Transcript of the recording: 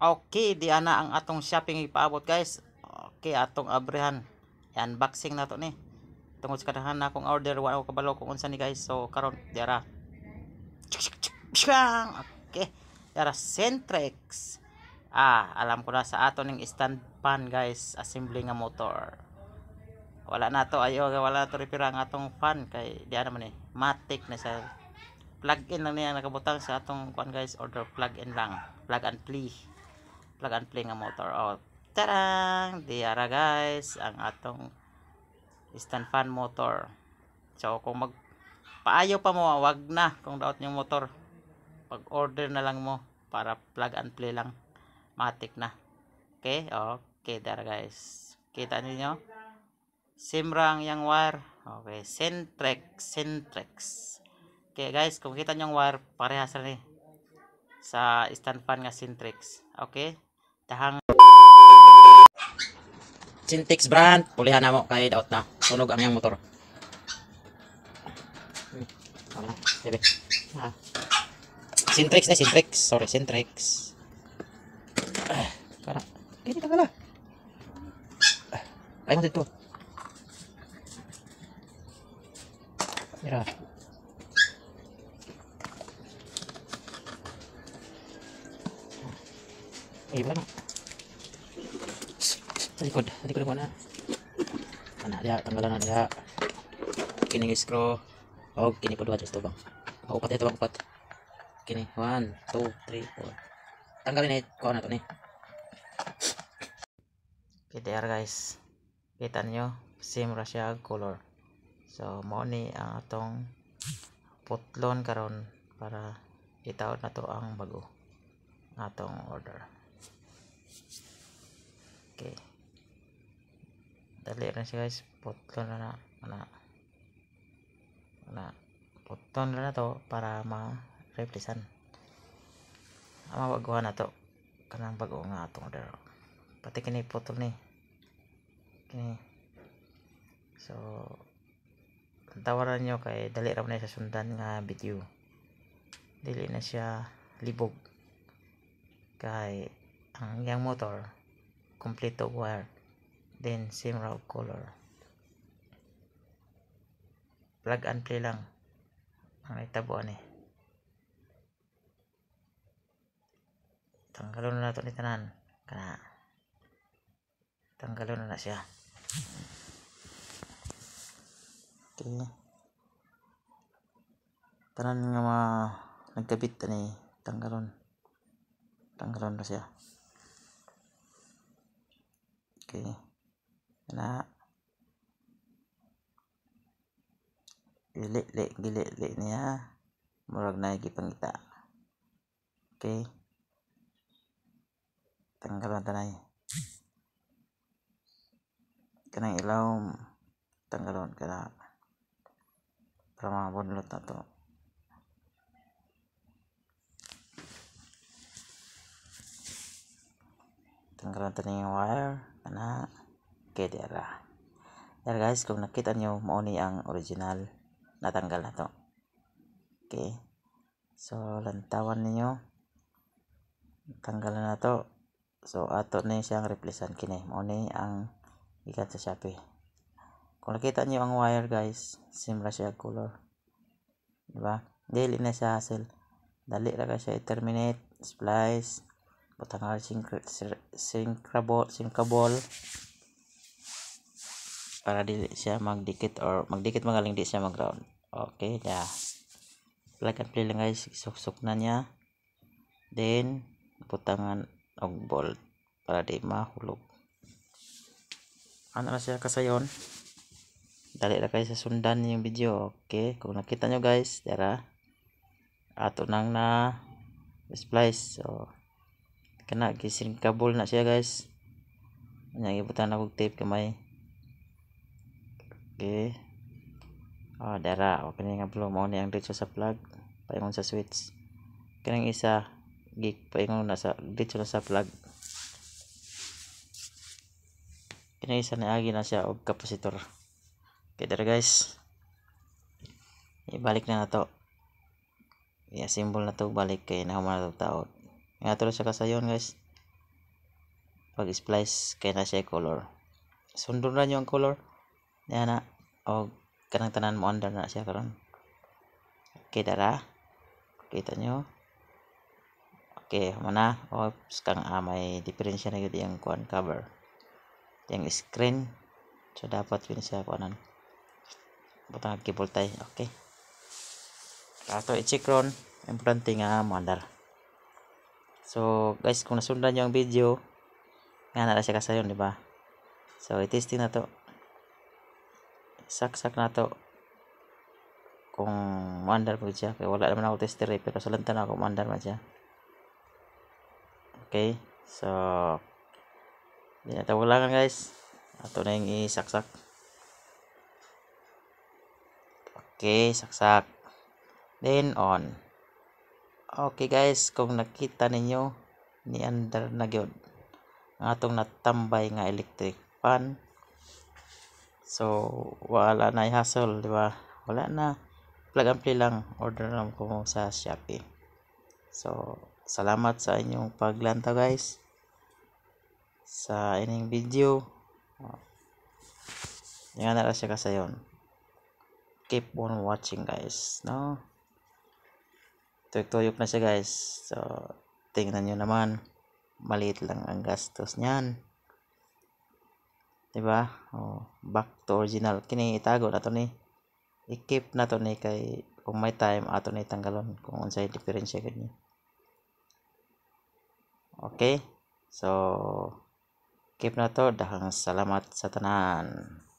Okay, di ana ang atong shopping ipaabot guys. Okay, atong abrihan. Unboxing na to ni. Tungod sa kanahan na akong order, wala ko kabalo kung unsa ni guys. So karon diara. Okay. Diara Centrex. Ah, alam ko na sa ato ning stand fan guys, assembly nga motor. Wala na to ayo, wala na to repair ang atong fan kay di ana man ni. Matic na sa plug in lang niya nakabutang sa atong fan guys, order plug in lang. Plug and play plug and play nga motor out. Tarang! Diara guys, ang atong stand fan motor. So, kung mag paayo pa mo, wag na kung daot yung motor. Pag order na lang mo para plug and play lang. Matik na. Okay? Okay, there guys. Kita niyo Simrang yang wire. Okay, Centrex, Centrex. Okay guys, kung kita niyo yung wire, parehas rin eh. Sa stand fan nga Centrex. Okay? Tahang Sintex brand, pulihan na mo kay daot na. Sunog ang yang motor. Wala, bebe. Ha. Sintex eh, Sintex. Sorry, Sintex. Ah, para. Eh, dito pala. Ay mo dito. Mira. iba no sa likod sa mo na ana dia tanggalan na dia kining scroll. og kini pud wadto bang oh, upat ito bang upat kini 1 2 3 4 tanggalin ni ko na to ni kita guys kita nyo same ra color so mo ni ang ah, atong putlon karon para itaod na to ang bago atong order Okay. Dali rin siya guys. Putlo na na. na Wala. Putlo na na to para ma-replisan. Ang mabaguhan na to. Kanang bago nga atong order. Pati kini putol ni. Kini. So, tawaran nyo kay dali ra na sa sundan nga video. Dili na siya libog kay ang yang motor complete to wire then same route color plug and play lang ang itabuan eh tanggalon na nato ni tanan kana tanggalon na na siya okay. tanan nga mga nagkabit ni tanggalon tanggalon na siya Gitu. kayaknya nah gilik-lik gilik-lik niya murag na gipangita okay tanggalan tanay kanang ilaw tanggalan kana para mga tato. na to karon tani yung wire ana kay dira there guys kung nakita nyo mao ni ang original natanggal na to okay so lantawan niyo tanggalan na to so ato ni siyang replacean kini mao ni ang ikan sa Shopee kung nakita niyo ang wire guys simra siya color diba dili na siya hassle dali ra ka siya i-terminate splice patangal sinkabol sinkabol para di siya magdikit or magdikit magaling di siya mag ground okay na plug and play lang guys suksok na niya then putangan og bolt para di mahulog ano na siya kasayon dali na kayo sa sundan yung video okay kung nakita nyo guys dara ato nang na splice so kena gising kabul nak siya guys nya ibutan aku tape oke okay oh darah oke ini nga mau nih yang ang sa plug paingon sa switch kini isa gig paingon na sa dito sa plug kena isa nih lagi nasa og kapasitor okay darah guys ibalik na na to ya simbol na balik kay nahuman na to nga sa siya kasayon guys pag splice kay na siya color sundon na niyo ang color niya na o kanang tanan mo under na siya karon okay dara kita nyo okay mana oops kang ah, may difference na yun yung kuan cover yung screen so dapat yun siya kuanan butang keyboard tayo okay ato i-check ron importante nga mandar So, guys, kung nasundan nyo ang video, nga na siya kasayon, di ba? So, i-testing na to. Saksak na to. Kung maandar po siya. Kaya wala naman ako tester eh, pero salantan ako maandar man siya. Okay. So, hindi na tawalangan guys. Ito na yung isaksak. Okay, saksak. Then, on. Okay guys, kung nakita ninyo ni under na gyud ang atong natambay nga electric fan. So wala na i hassle, di ba? Wala na. Plug and play lang. Order na ko sa Shopee. So salamat sa inyong paglantaw guys. Sa ining video. Yan na siya kasayon. Keep on watching guys, no? tuyok-tuyok na siya guys so tingnan nyo naman maliit lang ang gastos nyan diba oh, back to original kini itago na to ni i-keep na to ni kay kung may time ato ni tanggalon kung unsay diferensya ganyan okay so keep na to dahang salamat sa tanan